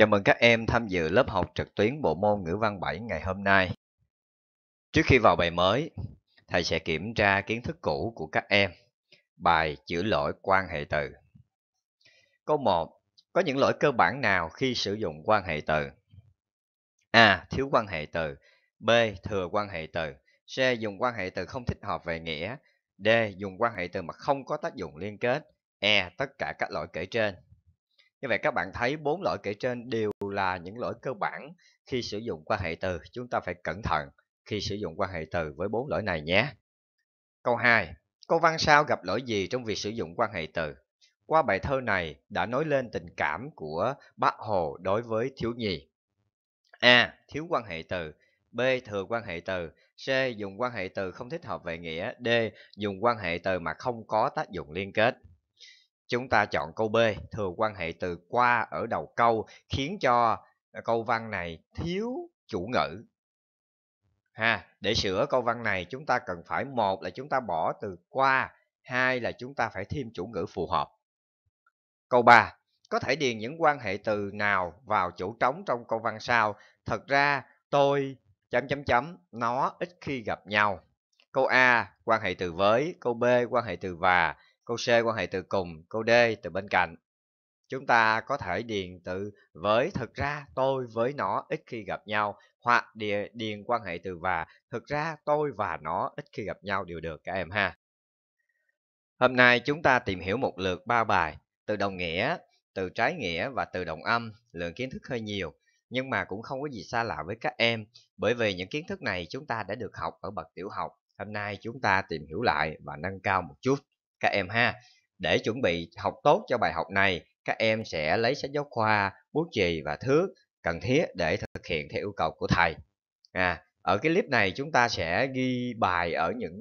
Chào mừng các em tham dự lớp học trực tuyến bộ môn ngữ văn 7 ngày hôm nay. Trước khi vào bài mới, thầy sẽ kiểm tra kiến thức cũ của các em. Bài chữ lỗi quan hệ từ. Câu 1. Có những lỗi cơ bản nào khi sử dụng quan hệ từ? A. Thiếu quan hệ từ. B. Thừa quan hệ từ. C. Dùng quan hệ từ không thích hợp về nghĩa. D. Dùng quan hệ từ mà không có tác dụng liên kết. E. Tất cả các lỗi kể trên. Như vậy các bạn thấy bốn lỗi kể trên đều là những lỗi cơ bản khi sử dụng quan hệ từ. Chúng ta phải cẩn thận khi sử dụng quan hệ từ với bốn lỗi này nhé. Câu 2. Câu văn sao gặp lỗi gì trong việc sử dụng quan hệ từ? Qua bài thơ này đã nói lên tình cảm của bác Hồ đối với thiếu nhi. A. Thiếu quan hệ từ B. Thừa quan hệ từ C. Dùng quan hệ từ không thích hợp về nghĩa D. Dùng quan hệ từ mà không có tác dụng liên kết Chúng ta chọn câu B, thừa quan hệ từ qua ở đầu câu khiến cho câu văn này thiếu chủ ngữ. Ha, để sửa câu văn này chúng ta cần phải một là chúng ta bỏ từ qua, hai là chúng ta phải thêm chủ ngữ phù hợp. Câu 3, có thể điền những quan hệ từ nào vào chỗ trống trong câu văn sau? Thật ra tôi chấm chấm chấm nó ít khi gặp nhau. Câu A quan hệ từ với, câu B quan hệ từ và, câu C quan hệ từ cùng, câu D từ bên cạnh. Chúng ta có thể điền từ với thực ra tôi với nó ít khi gặp nhau hoặc điền, điền quan hệ từ và thực ra tôi và nó ít khi gặp nhau đều được các em ha. Hôm nay chúng ta tìm hiểu một lượt ba bài từ đồng nghĩa, từ trái nghĩa và từ đồng âm, lượng kiến thức hơi nhiều nhưng mà cũng không có gì xa lạ với các em bởi vì những kiến thức này chúng ta đã được học ở bậc tiểu học. Hôm nay chúng ta tìm hiểu lại và nâng cao một chút các em ha. Để chuẩn bị học tốt cho bài học này, các em sẽ lấy sách giáo khoa, bút chì và thước cần thiết để thực hiện theo yêu cầu của thầy. À, ở cái clip này chúng ta sẽ ghi bài ở những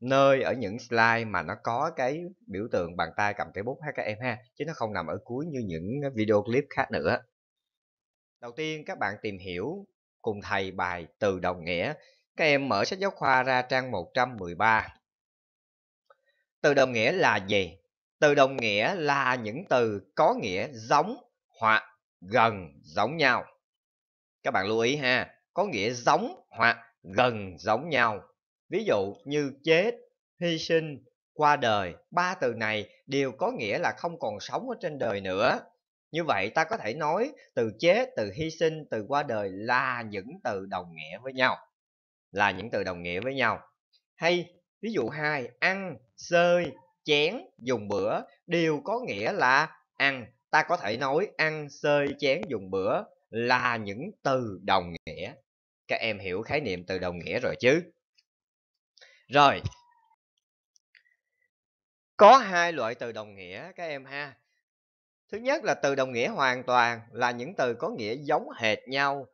nơi ở những slide mà nó có cái biểu tượng bàn tay cầm cây bút ha các em ha chứ nó không nằm ở cuối như những video clip khác nữa đầu tiên các bạn tìm hiểu cùng thầy bài từ đồng nghĩa các em mở sách giáo khoa ra trang 113 từ đồng nghĩa là gì từ đồng nghĩa là những từ có nghĩa giống hoặc gần giống nhau các bạn lưu ý ha có nghĩa giống hoặc gần giống nhau ví dụ như chết hy sinh qua đời ba từ này đều có nghĩa là không còn sống ở trên đời nữa như vậy ta có thể nói từ chết từ hy sinh từ qua đời là những từ đồng nghĩa với nhau là những từ đồng nghĩa với nhau hay Ví dụ 2, ăn, xơi, chén, dùng bữa đều có nghĩa là ăn. Ta có thể nói ăn, xơi, chén, dùng bữa là những từ đồng nghĩa. Các em hiểu khái niệm từ đồng nghĩa rồi chứ? Rồi. Có hai loại từ đồng nghĩa các em ha. Thứ nhất là từ đồng nghĩa hoàn toàn là những từ có nghĩa giống hệt nhau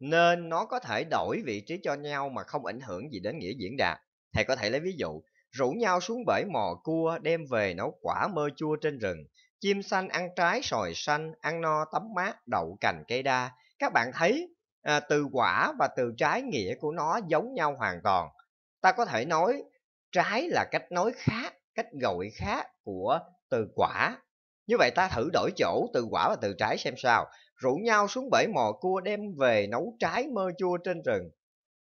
nên nó có thể đổi vị trí cho nhau mà không ảnh hưởng gì đến nghĩa diễn đạt. Thầy có thể lấy ví dụ, rủ nhau xuống bể mò cua đem về nấu quả mơ chua trên rừng, chim xanh ăn trái sòi xanh, ăn no tắm mát đậu cành cây đa. Các bạn thấy à, từ quả và từ trái nghĩa của nó giống nhau hoàn toàn. Ta có thể nói trái là cách nói khác, cách gọi khác của từ quả. Như vậy ta thử đổi chỗ từ quả và từ trái xem sao. Rủ nhau xuống bể mò cua đem về nấu trái mơ chua trên rừng.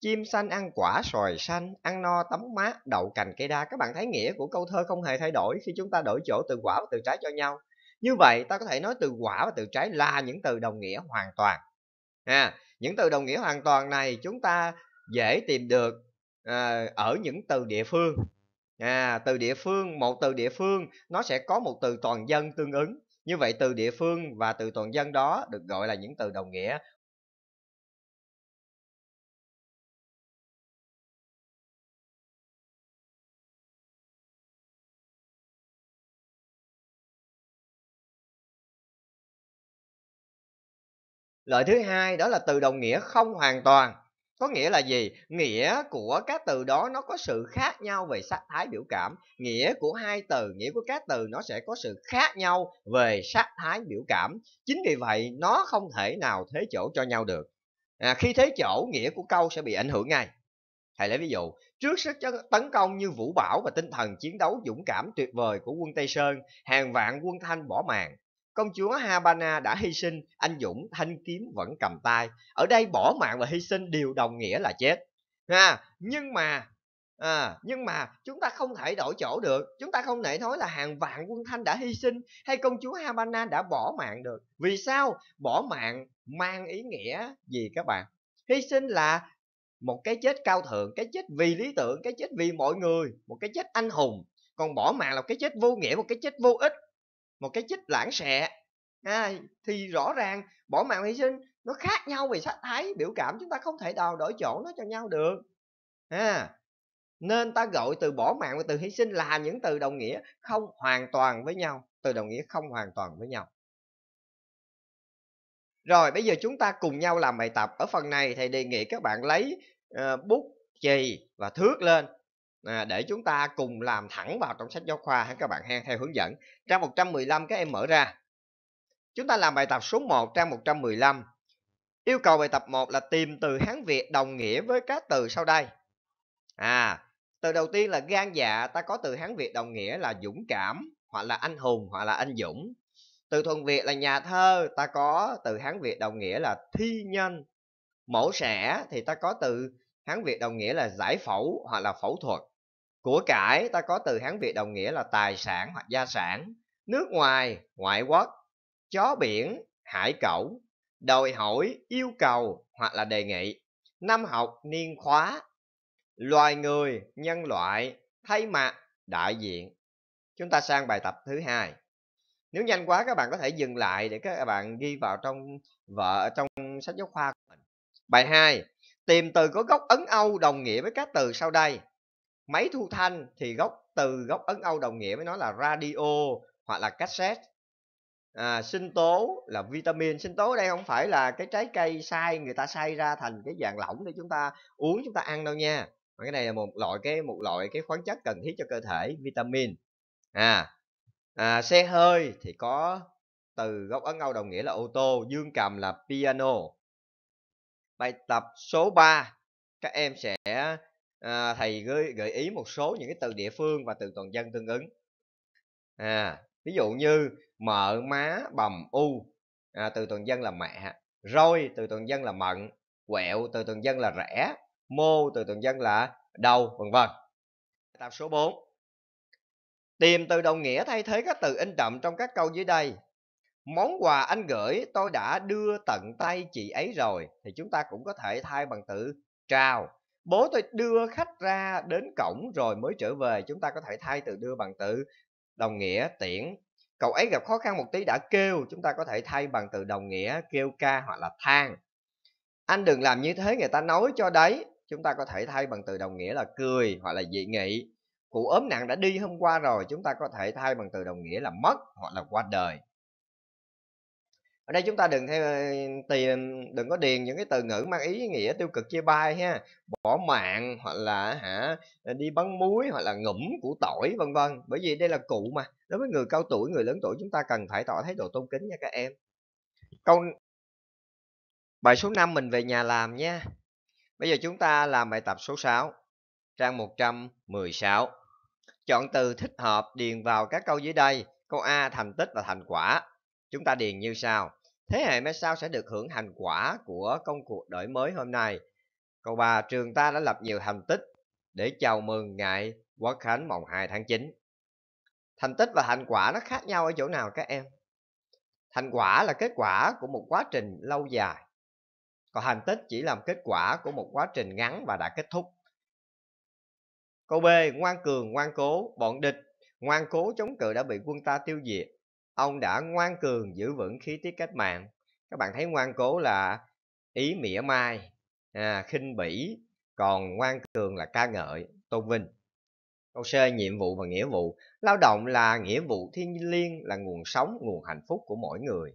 Chim xanh ăn quả sòi xanh, ăn no tấm mát, đậu cành cây đa. Các bạn thấy nghĩa của câu thơ không hề thay đổi khi chúng ta đổi chỗ từ quả và từ trái cho nhau. Như vậy ta có thể nói từ quả và từ trái là những từ đồng nghĩa hoàn toàn. À, những từ đồng nghĩa hoàn toàn này chúng ta dễ tìm được à, ở những từ địa phương. À, từ địa phương, một từ địa phương nó sẽ có một từ toàn dân tương ứng. Như vậy từ địa phương và từ toàn dân đó được gọi là những từ đồng nghĩa Loại thứ hai đó là từ đồng nghĩa không hoàn toàn. Có nghĩa là gì? Nghĩa của các từ đó nó có sự khác nhau về sắc thái biểu cảm. Nghĩa của hai từ, nghĩa của các từ nó sẽ có sự khác nhau về sắc thái biểu cảm. Chính vì vậy nó không thể nào thế chỗ cho nhau được. À, khi thế chỗ, nghĩa của câu sẽ bị ảnh hưởng ngay. Thầy lấy ví dụ, trước sức tấn công như vũ bão và tinh thần chiến đấu dũng cảm tuyệt vời của quân Tây Sơn, hàng vạn quân Thanh bỏ mạng công chúa Habana đã hy sinh, anh Dũng thanh kiếm vẫn cầm tay. Ở đây bỏ mạng và hy sinh đều đồng nghĩa là chết. Ha, nhưng mà À, nhưng mà chúng ta không thể đổi chỗ được Chúng ta không thể nói là hàng vạn quân Thanh đã hy sinh Hay công chúa Habana đã bỏ mạng được Vì sao bỏ mạng mang ý nghĩa gì các bạn Hy sinh là một cái chết cao thượng Cái chết vì lý tưởng Cái chết vì mọi người Một cái chết anh hùng Còn bỏ mạng là cái chết vô nghĩa Một cái chết vô ích một cái chích lãng xẹ à, thì rõ ràng bỏ mạng hy sinh nó khác nhau về sắc thái biểu cảm chúng ta không thể đào đổi chỗ nó cho nhau được à, nên ta gọi từ bỏ mạng và từ hy sinh là những từ đồng nghĩa không hoàn toàn với nhau từ đồng nghĩa không hoàn toàn với nhau rồi bây giờ chúng ta cùng nhau làm bài tập ở phần này thầy đề nghị các bạn lấy uh, bút chì và thước lên à, để chúng ta cùng làm thẳng vào trong sách giáo khoa ha các bạn ha theo hướng dẫn. Trang 115 các em mở ra. Chúng ta làm bài tập số 1 trang 115. Yêu cầu bài tập 1 là tìm từ Hán Việt đồng nghĩa với các từ sau đây. À, từ đầu tiên là gan dạ, ta có từ Hán Việt đồng nghĩa là dũng cảm, hoặc là anh hùng, hoặc là anh dũng. Từ thuần Việt là nhà thơ, ta có từ Hán Việt đồng nghĩa là thi nhân. Mẫu sẻ thì ta có từ Hán Việt đồng nghĩa là giải phẫu hoặc là phẫu thuật. Của cải ta có từ Hán Việt đồng nghĩa là tài sản hoặc gia sản. Nước ngoài, ngoại quốc, chó biển, hải cẩu, đòi hỏi, yêu cầu hoặc là đề nghị. Năm học, niên khóa, loài người, nhân loại, thay mặt, đại diện. Chúng ta sang bài tập thứ hai. Nếu nhanh quá các bạn có thể dừng lại để các bạn ghi vào trong vợ trong sách giáo khoa của mình. Bài 2, Tìm từ có gốc Ấn Âu đồng nghĩa với các từ sau đây. Máy thu thanh thì gốc từ gốc Ấn Âu đồng nghĩa với nó là radio hoặc là cassette. À, sinh tố là vitamin sinh tố đây không phải là cái trái cây sai người ta sai ra thành cái dạng lỏng để chúng ta uống chúng ta ăn đâu nha mà cái này là một loại cái một loại cái khoáng chất cần thiết cho cơ thể vitamin à, à xe hơi thì có từ gốc ấn âu đồng nghĩa là ô tô dương cầm là piano bài tập số 3 các em sẽ à, thầy gửi gợi ý một số những cái từ địa phương và từ toàn dân tương ứng à, ví dụ như mợ má bầm u à, từ toàn dân là mẹ roi từ toàn dân là mận quẹo từ toàn dân là rẻ mô từ toàn dân là đầu vân vân tập số 4 tìm từ đồng nghĩa thay thế các từ in đậm trong các câu dưới đây món quà anh gửi tôi đã đưa tận tay chị ấy rồi thì chúng ta cũng có thể thay bằng từ chào bố tôi đưa khách ra đến cổng rồi mới trở về chúng ta có thể thay từ đưa bằng từ đồng nghĩa tiễn cậu ấy gặp khó khăn một tí đã kêu chúng ta có thể thay bằng từ đồng nghĩa kêu ca hoặc là than anh đừng làm như thế người ta nói cho đấy chúng ta có thể thay bằng từ đồng nghĩa là cười hoặc là dị nghị cụ ốm nặng đã đi hôm qua rồi chúng ta có thể thay bằng từ đồng nghĩa là mất hoặc là qua đời ở đây chúng ta đừng theo tiền đừng có điền những cái từ ngữ mang ý nghĩa tiêu cực chia bai ha bỏ mạng hoặc là hả đi bắn muối hoặc là ngủm củ tỏi vân vân bởi vì đây là cụ mà đối với người cao tuổi người lớn tuổi chúng ta cần phải tỏ thái độ tôn kính nha các em câu bài số 5 mình về nhà làm nha bây giờ chúng ta làm bài tập số 6 trang 116 chọn từ thích hợp điền vào các câu dưới đây câu A thành tích và thành quả chúng ta điền như sau thế hệ mai sau sẽ được hưởng thành quả của công cuộc đổi mới hôm nay. Câu 3, trường ta đã lập nhiều thành tích để chào mừng ngày Quốc khánh mùng 2 tháng 9. Thành tích và thành quả nó khác nhau ở chỗ nào các em? Thành quả là kết quả của một quá trình lâu dài. Còn thành tích chỉ làm kết quả của một quá trình ngắn và đã kết thúc. Câu B, ngoan cường, ngoan cố, bọn địch, ngoan cố chống cự đã bị quân ta tiêu diệt ông đã ngoan cường giữ vững khí tiết cách mạng các bạn thấy ngoan cố là ý mỉa mai à, khinh bỉ còn ngoan cường là ca ngợi tôn vinh câu c nhiệm vụ và nghĩa vụ lao động là nghĩa vụ thiên liêng là nguồn sống nguồn hạnh phúc của mỗi người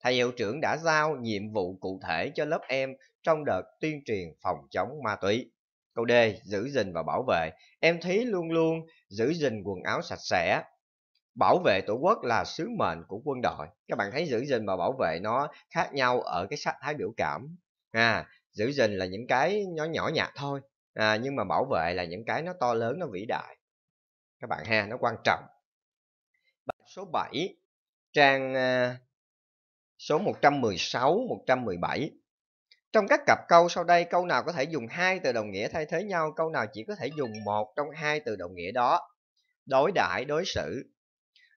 thầy hiệu trưởng đã giao nhiệm vụ cụ thể cho lớp em trong đợt tuyên truyền phòng chống ma túy câu d giữ gìn và bảo vệ em thấy luôn luôn giữ gìn quần áo sạch sẽ bảo vệ tổ quốc là sứ mệnh của quân đội các bạn thấy giữ gìn và bảo vệ nó khác nhau ở cái sắc thái biểu cảm à giữ gìn là những cái nhỏ nhỏ nhặt thôi à, nhưng mà bảo vệ là những cái nó to lớn nó vĩ đại các bạn ha nó quan trọng số 7 trang à, số 116 117 trong các cặp câu sau đây câu nào có thể dùng hai từ đồng nghĩa thay thế nhau câu nào chỉ có thể dùng một trong hai từ đồng nghĩa đó đối đãi đối xử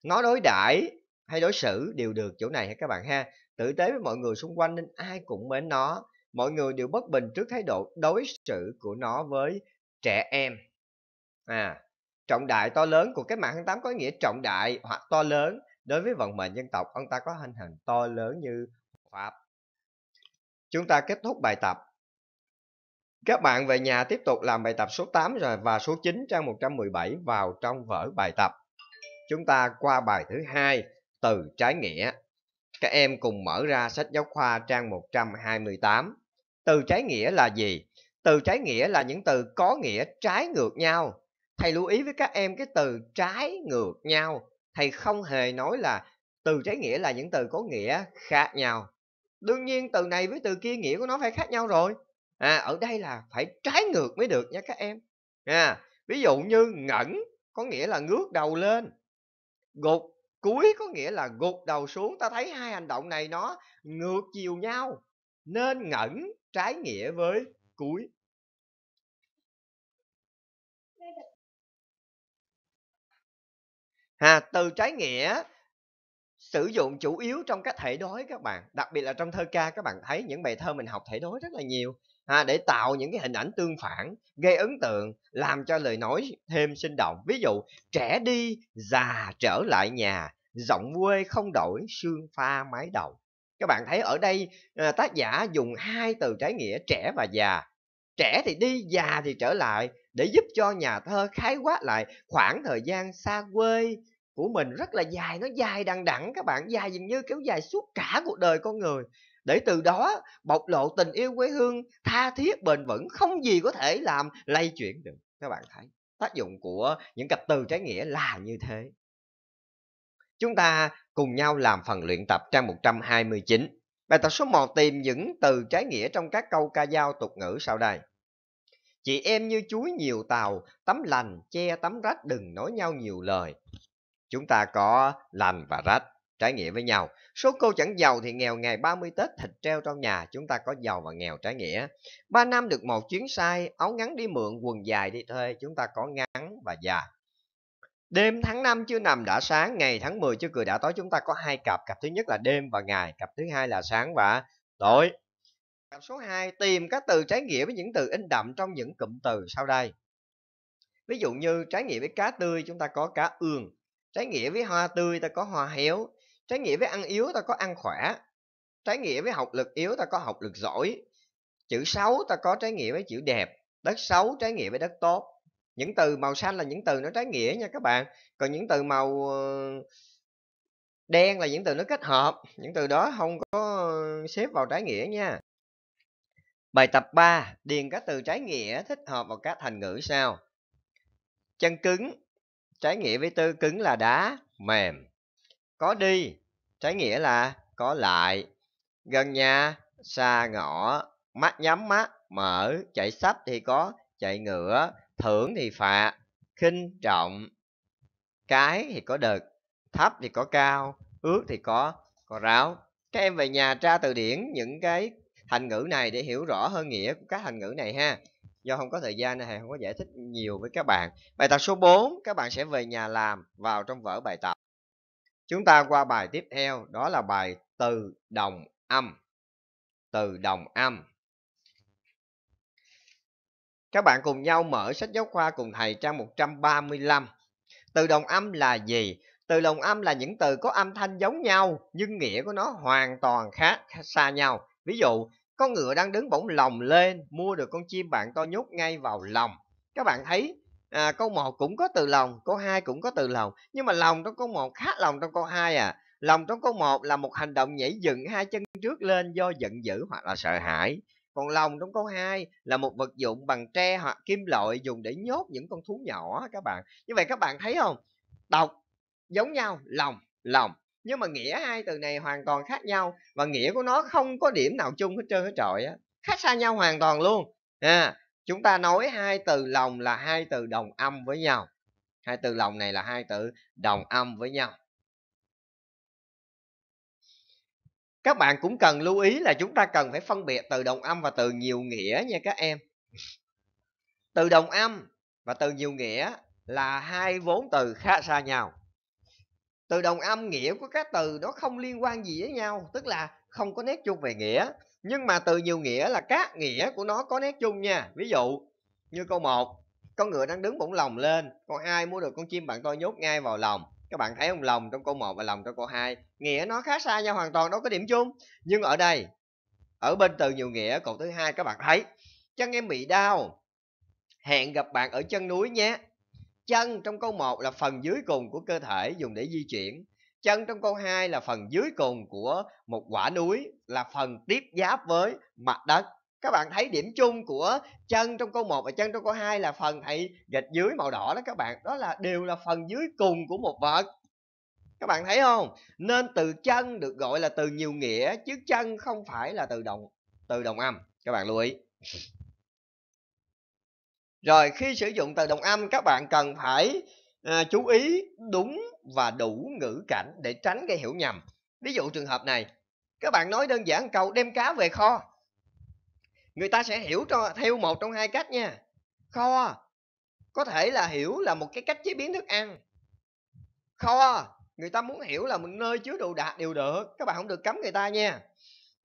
nó đối đãi hay đối xử đều được chỗ này hay các bạn ha tử tế với mọi người xung quanh nên ai cũng mến nó mọi người đều bất bình trước thái độ đối xử của nó với trẻ em à trọng đại to lớn của cách mạng tháng 8 có nghĩa trọng đại hoặc to lớn đối với vận mệnh dân tộc ông ta có hình hình to lớn như pháp chúng ta kết thúc bài tập các bạn về nhà tiếp tục làm bài tập số 8 rồi và số 9 trang 117 vào trong vở bài tập chúng ta qua bài thứ hai từ trái nghĩa. Các em cùng mở ra sách giáo khoa trang 128. Từ trái nghĩa là gì? Từ trái nghĩa là những từ có nghĩa trái ngược nhau. Thầy lưu ý với các em cái từ trái ngược nhau. Thầy không hề nói là từ trái nghĩa là những từ có nghĩa khác nhau. Đương nhiên từ này với từ kia nghĩa của nó phải khác nhau rồi. À, ở đây là phải trái ngược mới được nha các em. À, ví dụ như ngẩn có nghĩa là ngước đầu lên gục cuối có nghĩa là gục đầu xuống ta thấy hai hành động này nó ngược chiều nhau nên ngẩn trái nghĩa với cuối ha từ trái nghĩa sử dụng chủ yếu trong các thể đối các bạn đặc biệt là trong thơ ca các bạn thấy những bài thơ mình học thể đối rất là nhiều à, để tạo những cái hình ảnh tương phản gây ấn tượng làm cho lời nói thêm sinh động ví dụ trẻ đi già trở lại nhà giọng quê không đổi xương pha mái đầu các bạn thấy ở đây ờ, tác giả dùng hai từ trái nghĩa trẻ và già trẻ thì đi già thì trở lại để giúp cho nhà thơ khái quát lại khoảng thời gian xa quê của mình rất là dài nó dài đằng đẵng các bạn dài dường như kéo dài suốt cả cuộc đời con người để từ đó bộc lộ tình yêu quê hương tha thiết bền vững không gì có thể làm lay chuyển được các bạn thấy tác dụng của những cặp từ trái nghĩa là như thế chúng ta cùng nhau làm phần luyện tập trang 129 bài tập số 1 tìm những từ trái nghĩa trong các câu ca dao tục ngữ sau đây chị em như chuối nhiều tàu tấm lành che tấm rách đừng nói nhau nhiều lời chúng ta có lành và rách trải nghiệm với nhau. Số cô chẳng giàu thì nghèo ngày 30 Tết thịt treo trong nhà, chúng ta có giàu và nghèo trái nghĩa. Ba năm được một chuyến sai, áo ngắn đi mượn, quần dài đi thuê, chúng ta có ngắn và dài. Đêm tháng năm chưa nằm đã sáng, ngày tháng 10 chưa cười đã tối, chúng ta có hai cặp, cặp thứ nhất là đêm và ngày, cặp thứ hai là sáng và tối. Cặp số 2 tìm các từ trái nghĩa với những từ in đậm trong những cụm từ sau đây. Ví dụ như trái nghĩa với cá tươi chúng ta có cá ương, trái nghĩa với hoa tươi ta có hoa héo, trái nghĩa với ăn yếu ta có ăn khỏe trái nghĩa với học lực yếu ta có học lực giỏi chữ xấu ta có trái nghĩa với chữ đẹp đất xấu trái nghĩa với đất tốt những từ màu xanh là những từ nó trái nghĩa nha các bạn còn những từ màu ờ, đen là những từ nó kết hợp những từ đó không có xếp vào trái nghĩa nha bài tập 3 điền các từ trái nghĩa thích hợp vào các thành ngữ sau chân cứng trái nghĩa với tư cứng là đá mềm có đi trái nghĩa là có lại gần nhà xa ngõ mắt nhắm mắt mở chạy sách thì có chạy ngựa thưởng thì phạt khinh trọng cái thì có đợt thấp thì có cao ước thì có có ráo các em về nhà tra từ điển những cái thành ngữ này để hiểu rõ hơn nghĩa của các thành ngữ này ha do không có thời gian nên thầy không có giải thích nhiều với các bạn bài tập số 4 các bạn sẽ về nhà làm vào trong vở bài tập Chúng ta qua bài tiếp theo, đó là bài từ đồng âm. Từ đồng âm. Các bạn cùng nhau mở sách giáo khoa cùng thầy trang 135. Từ đồng âm là gì? Từ đồng âm là những từ có âm thanh giống nhau nhưng nghĩa của nó hoàn toàn khác xa nhau. Ví dụ, con ngựa đang đứng bỗng lòng lên, mua được con chim bạn to nhốt ngay vào lòng. Các bạn thấy à, câu một cũng có từ lòng câu hai cũng có từ lòng nhưng mà lòng trong câu một khác lòng trong câu hai à lòng trong câu một là một hành động nhảy dựng hai chân trước lên do giận dữ hoặc là sợ hãi còn lòng trong câu 2 là một vật dụng bằng tre hoặc kim loại dùng để nhốt những con thú nhỏ các bạn. Như vậy các bạn thấy không? Đọc giống nhau, lòng, lòng. Nhưng mà nghĩa hai từ này hoàn toàn khác nhau và nghĩa của nó không có điểm nào chung hết trơn hết trọi á. Khác xa nhau hoàn toàn luôn. À, chúng ta nói hai từ lòng là hai từ đồng âm với nhau hai từ lòng này là hai từ đồng âm với nhau các bạn cũng cần lưu ý là chúng ta cần phải phân biệt từ đồng âm và từ nhiều nghĩa nha các em từ đồng âm và từ nhiều nghĩa là hai vốn từ khá xa nhau từ đồng âm nghĩa của các từ nó không liên quan gì với nhau tức là không có nét chung về nghĩa nhưng mà từ nhiều nghĩa là các nghĩa của nó có nét chung nha ví dụ như câu 1 con ngựa đang đứng bỗng lòng lên con ai mua được con chim bạn tôi nhốt ngay vào lòng các bạn thấy không lòng trong câu 1 và lòng trong câu 2 nghĩa nó khá xa nhau hoàn toàn đâu có điểm chung nhưng ở đây ở bên từ nhiều nghĩa cột thứ hai các bạn thấy chân em bị đau hẹn gặp bạn ở chân núi nhé Chân trong câu 1 là phần dưới cùng của cơ thể dùng để di chuyển. Chân trong câu 2 là phần dưới cùng của một quả núi là phần tiếp giáp với mặt đất. Các bạn thấy điểm chung của chân trong câu 1 và chân trong câu 2 là phần thầy gạch dưới màu đỏ đó các bạn. Đó là đều là phần dưới cùng của một vật. Các bạn thấy không? Nên từ chân được gọi là từ nhiều nghĩa chứ chân không phải là từ đồng từ đồng âm. Các bạn lưu ý rồi khi sử dụng từ đồng âm các bạn cần phải à, chú ý đúng và đủ ngữ cảnh để tránh gây hiểu nhầm ví dụ trường hợp này các bạn nói đơn giản câu đem cá về kho người ta sẽ hiểu cho theo một trong hai cách nha kho có thể là hiểu là một cái cách chế biến thức ăn kho người ta muốn hiểu là một nơi chứa đồ đạc đều được các bạn không được cấm người ta nha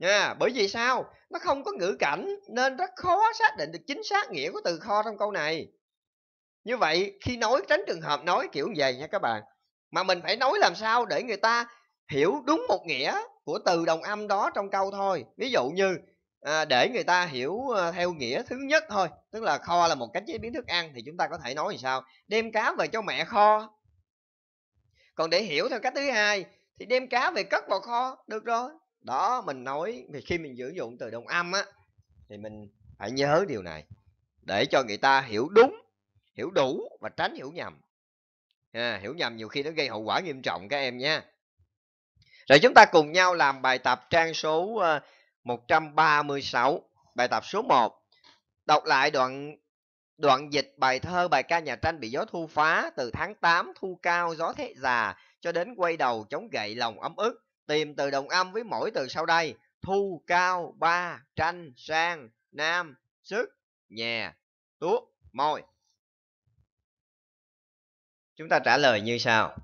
nha bởi vì sao nó không có ngữ cảnh nên rất khó xác định được chính xác nghĩa của từ kho trong câu này như vậy khi nói tránh trường hợp nói kiểu như vậy nha các bạn mà mình phải nói làm sao để người ta hiểu đúng một nghĩa của từ đồng âm đó trong câu thôi ví dụ như à, để người ta hiểu ờ, theo nghĩa thứ nhất thôi tức là kho là một cách chế biến thức ăn thì chúng ta có thể nói như sao đem cá về cho mẹ kho còn để hiểu theo cách thứ hai thì đem cá về cất vào kho được rồi đó mình nói thì khi mình sử dụng từ đồng âm á thì mình phải nhớ điều này để cho người ta hiểu đúng hiểu đủ và tránh hiểu nhầm à, hiểu nhầm nhiều khi nó gây hậu quả nghiêm trọng các em nhé rồi chúng ta cùng nhau làm bài tập trang số 136 ờ, bài tập số 1 đọc lại đoạn đoạn dịch bài thơ bài ca nhà tranh bị gió thu phá từ tháng 8 thu cao gió thế già cho đến quay đầu chống gậy lòng ấm ức tìm từ đồng âm với mỗi từ sau đây thu cao ba tranh sang nam sức nhà tuốt môi chúng ta trả lời như sau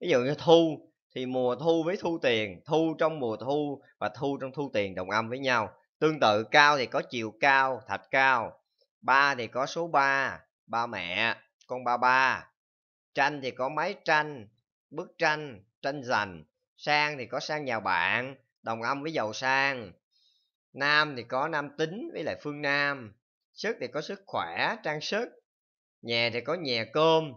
ví dụ như thu thì mùa thu với thu tiền thu trong mùa thu và thu trong thu tiền đồng âm với nhau tương tự cao thì có chiều cao thạch cao ba thì có số ba ba mẹ con ba ba tranh thì có máy tranh bức tranh tranh giành sang thì có sang nhà bạn đồng âm với giàu sang nam thì có nam tính với lại phương nam sức thì có sức khỏe trang sức nhà thì có nhà cơm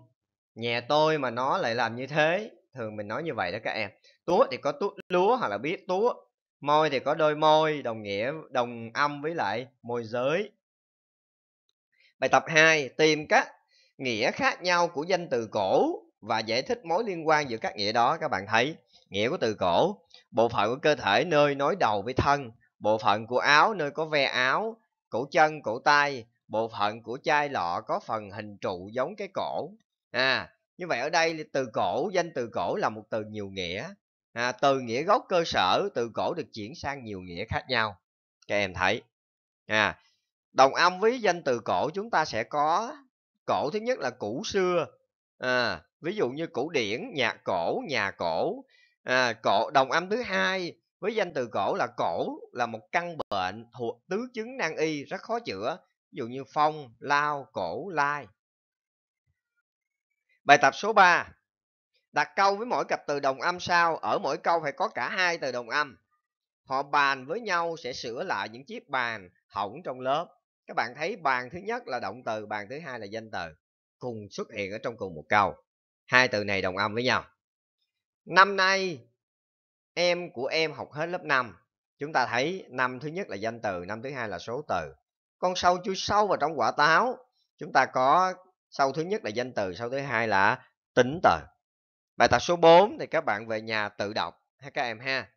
nhà tôi mà nó lại làm như thế thường mình nói như vậy đó các em túa thì có túa lúa hoặc là biết túa môi thì có đôi môi đồng nghĩa đồng âm với lại môi giới bài tập 2 tìm các nghĩa khác nhau của danh từ cổ và giải thích mối liên quan giữa các nghĩa đó các bạn thấy nghĩa của từ cổ bộ phận của cơ thể nơi nối đầu với thân bộ phận của áo nơi có ve áo cổ chân cổ tay bộ phận của chai lọ có phần hình trụ giống cái cổ à như vậy ở đây từ cổ danh từ cổ là một từ nhiều nghĩa à, từ nghĩa gốc cơ sở từ cổ được chuyển sang nhiều nghĩa khác nhau các em thấy à đồng âm với danh từ cổ chúng ta sẽ có cổ thứ nhất là cũ xưa à ví dụ như cổ điển nhạc cổ nhà cổ à, cổ đồng âm thứ hai với danh từ cổ là cổ là một căn bệnh thuộc tứ chứng nan y rất khó chữa ví dụ như phong lao cổ lai bài tập số 3 đặt câu với mỗi cặp từ đồng âm sau ở mỗi câu phải có cả hai từ đồng âm họ bàn với nhau sẽ sửa lại những chiếc bàn hỏng trong lớp các bạn thấy bàn thứ nhất là động từ bàn thứ hai là danh từ cùng xuất hiện ở trong cùng một câu hai từ này đồng âm với nhau năm nay em của em học hết lớp 5 chúng ta thấy năm thứ nhất là danh từ năm thứ hai là số từ con sâu chui sâu vào trong quả táo chúng ta có sâu thứ nhất là danh từ sâu thứ hai là tính từ bài tập số 4 thì các bạn về nhà tự đọc ha các em ha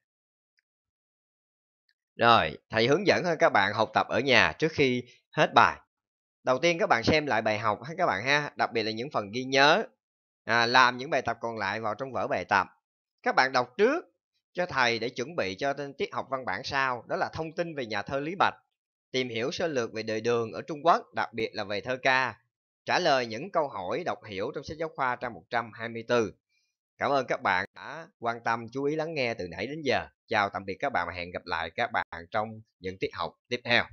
rồi thầy hướng dẫn các bạn học tập ở nhà trước khi hết bài đầu tiên các bạn xem lại bài học ha các bạn ha đặc biệt là những phần ghi nhớ à, làm những bài tập còn lại vào trong vở bài tập các bạn đọc trước cho thầy để chuẩn bị cho tiết học văn bản sau đó là thông tin về nhà thơ lý bạch tìm hiểu sơ lược về đời đường ở trung quốc đặc biệt là về thơ ca trả lời những câu hỏi đọc hiểu trong sách giáo khoa trang 124. Cảm ơn các bạn đã quan tâm chú ý lắng nghe từ nãy đến giờ. Chào tạm biệt các bạn và hẹn gặp lại các bạn trong những tiết học tiếp theo.